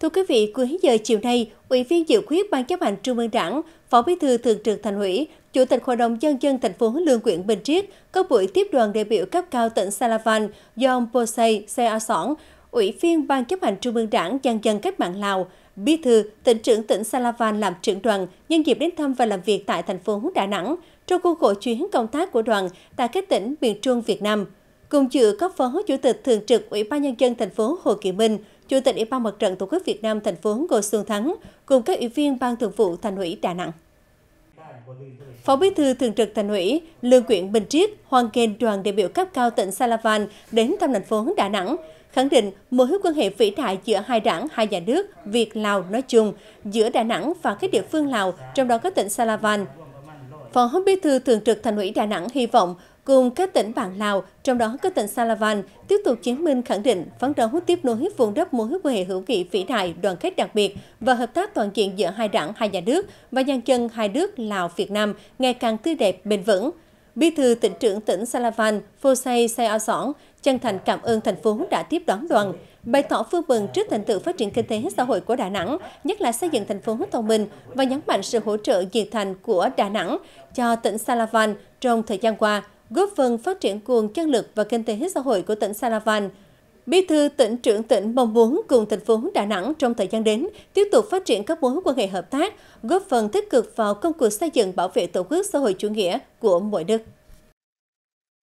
Thưa quý vị, cuối giờ chiều nay, Ủy viên dự khuyết Ban chấp hành Trung ương Đảng, Phó Bí thư Thường trực Thành ủy, Chủ tịch Hội đồng Nhân dân thành phố Lương Quyện Bình Triết có buổi tiếp đoàn đại biểu cấp cao tỉnh Salavan do ông Posey Sea Sỏn, Ủy viên Ban chấp hành Trung ương Đảng dân dân cách mạng Lào, Bí thư, tỉnh trưởng tỉnh Salavan làm trưởng đoàn nhân dịp đến thăm và làm việc tại thành phố Đà Nẵng trong khuôn khổ chuyến công tác của đoàn tại các tỉnh miền Trung Việt Nam. Cùng dự có Phó Chủ tịch Thường trực Ủy ban Nhân dân thành phố Hồ Kỳ Minh, Chủ tịch Ủy ban Mặt trận Tổ quốc Việt Nam thành phố Ngô Xuân Thắng cùng các ủy viên Ban Thường vụ Thành ủy Đà Nẵng. Phó Bí thư Thường trực Thành ủy Lương Quyện Bình Triết hoan nghênh đoàn đại biểu cấp cao tỉnh Salavan đến thăm thành phố Đà Nẵng, khẳng định mối quan hệ vĩ đại giữa hai đảng, hai nhà nước, Việt Lào nói chung, giữa Đà Nẵng và các địa phương Lào, trong đó có tỉnh Salavan Phó Bí thư Thường trực Thành ủy Đà Nẵng hy vọng cùng các tỉnh bạn Lào, trong đó có tỉnh Salavan, tiếp tục chứng minh khẳng định phấn đấu tiếp nối vùng đất mối quan hệ hữu nghị vĩ đại, đoàn kết đặc biệt và hợp tác toàn diện giữa hai đảng, hai nhà nước và nhân dân hai nước Lào, Việt Nam ngày càng tươi đẹp, bền vững. Bí thư tỉnh trưởng tỉnh Salavan, Phô Say Say A Sỏn chân thành cảm ơn thành phố đã tiếp đón đoàn, bày tỏ vui mừng trước thành tựu phát triển kinh tế xã hội của Đà Nẵng, nhất là xây dựng thành phố thông minh và nhấn mạnh sự hỗ trợ nhiệt thành của Đà Nẵng cho tỉnh Salavan trong thời gian qua, góp phần phát triển nguồn nhân lực và kinh tế xã hội của tỉnh Salavan. Bí thư tỉnh trưởng tỉnh mong muốn cùng thành phố Đà Nẵng trong thời gian đến tiếp tục phát triển các mối quan hệ hợp tác, góp phần tích cực vào công cuộc xây dựng bảo vệ tổ quốc xã hội chủ nghĩa của mỗi nước.